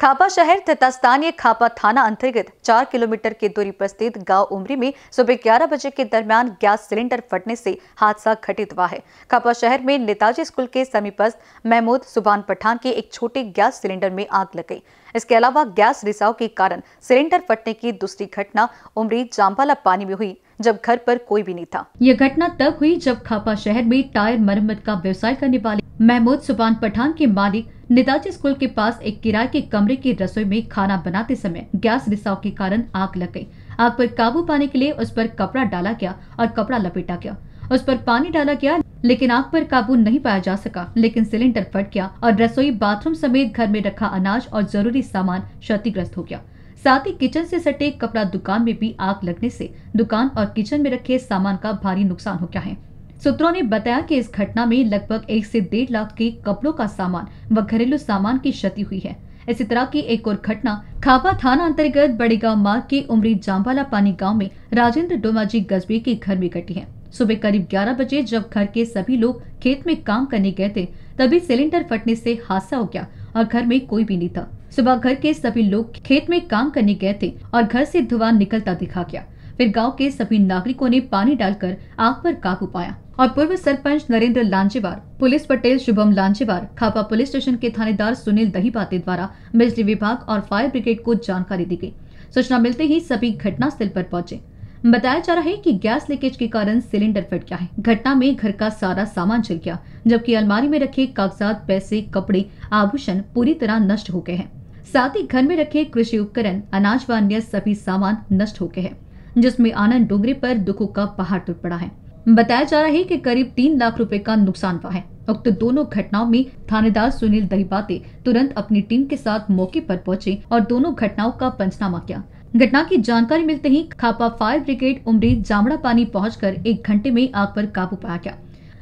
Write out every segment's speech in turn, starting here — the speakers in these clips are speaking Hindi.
खापा शहर तथा स्थानीय खापा थाना अंतर्गत चार किलोमीटर की दूरी पर स्थित गांव उमरी में सुबह ग्यारह बजे के दरमियान गैस सिलेंडर फटने से हादसा घटित हुआ है खापा शहर में नेताजी स्कूल के समीपस्थ महमूद सुबान पठान के एक छोटे गैस सिलेंडर में आग लग गई इसके अलावा गैस रिसाव के कारण सिलेंडर फटने की दूसरी घटना उमरी जाम्बाला पानी में हुई जब घर पर कोई भी नहीं था यह घटना तब हुई जब खापा शहर में टायर मरम्मत का व्यवसाय करने वाले महमूद सुबान पठान के मालिक नेताजी स्कूल के पास एक किराए के कमरे की रसोई में खाना बनाते समय गैस रिसाव के कारण आग लग गई आग पर काबू पाने के लिए उस पर कपड़ा डाला गया और कपड़ा लपेटा गया उस पर पानी डाला गया लेकिन आग पर काबू नहीं पाया जा सका लेकिन सिलेंडर फट गया और रसोई बाथरूम समेत घर में रखा अनाज और जरूरी सामान क्षतिग्रस्त हो गया साथ ही किचन से सटे कपड़ा दुकान में भी आग लगने से दुकान और किचन में रखे सामान का भारी नुकसान हो गया है सूत्रों ने बताया कि इस घटना में लगभग एक से डेढ़ लाख के कपड़ों का सामान व घरेलू सामान की क्षति हुई है इसी तरह की एक और घटना खापा थाना अंतर्गत बड़ेगांव मार्ग के उमरी जाम्बाला पानी गांव में राजेंद्र डोमाजी गजबे के घर में घटी है सुबह करीब 11 बजे जब घर के सभी लोग खेत में काम करने गए थे तभी सिलेंडर फटने से हादसा हो गया और घर में कोई भी नहीं था सुबह घर के सभी लोग खेत में काम करने गए थे और घर से धुआं निकलता दिखा गया फिर गांव के सभी नागरिकों ने पानी डालकर आग पर काबू पाया और पूर्व sarpanch Narendra Lanchewar police Patel Shubham Lanchewar Khapa police station के थानेदार सुनील दहीपाते द्वारा बिजली विभाग और फायर ब्रिगेड को जानकारी दी गई सूचना मिलते ही सभी घटनास्थल पर पहुंचे बताया जा रहा है कि गैस लीकेज के कारण सिलेंडर फट गया है घटना में घर का सारा सामान जल गया जबकि अलमारी में रखे कागजात पैसे कपड़े आभूषण पूरी तरह नष्ट हो गए हैं साथ ही घर में रखे कृषि उपकरण अनाज व अन्य सभी सामान नष्ट हो गए हैं जिसमें आनंद डोंगरी पर दुखों का पहाड़ टूट पड़ा है बताया जा रहा है कि करीब तीन लाख रुपए का नुकसान हुआ है उक्त दोनों घटनाओं में थानेदार सुनील दहीपाते तुरंत अपनी टीम के साथ मौके पर पहुंचे और दोनों घटनाओं का पंचनामा किया घटना की जानकारी मिलते ही खापा फायर ब्रिगेड उमरी जामड़ा पानी पहुंचकर एक घंटे में आग पर काबू पाया गया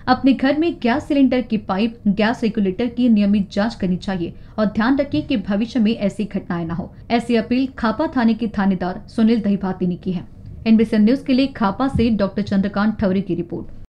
अपने घर में गैस सिलेंडर की पाइप गैस रेगुलेटर की नियमित जांच करनी चाहिए और ध्यान रखें कि भविष्य में ऐसी घटनाएं न हो ऐसी अपील खापा थाने के थानेदार सुनील दहीभाती ने की है एनबीसी न्यूज के लिए खापा से डॉक्टर चंद्रकांत ठवरे की रिपोर्ट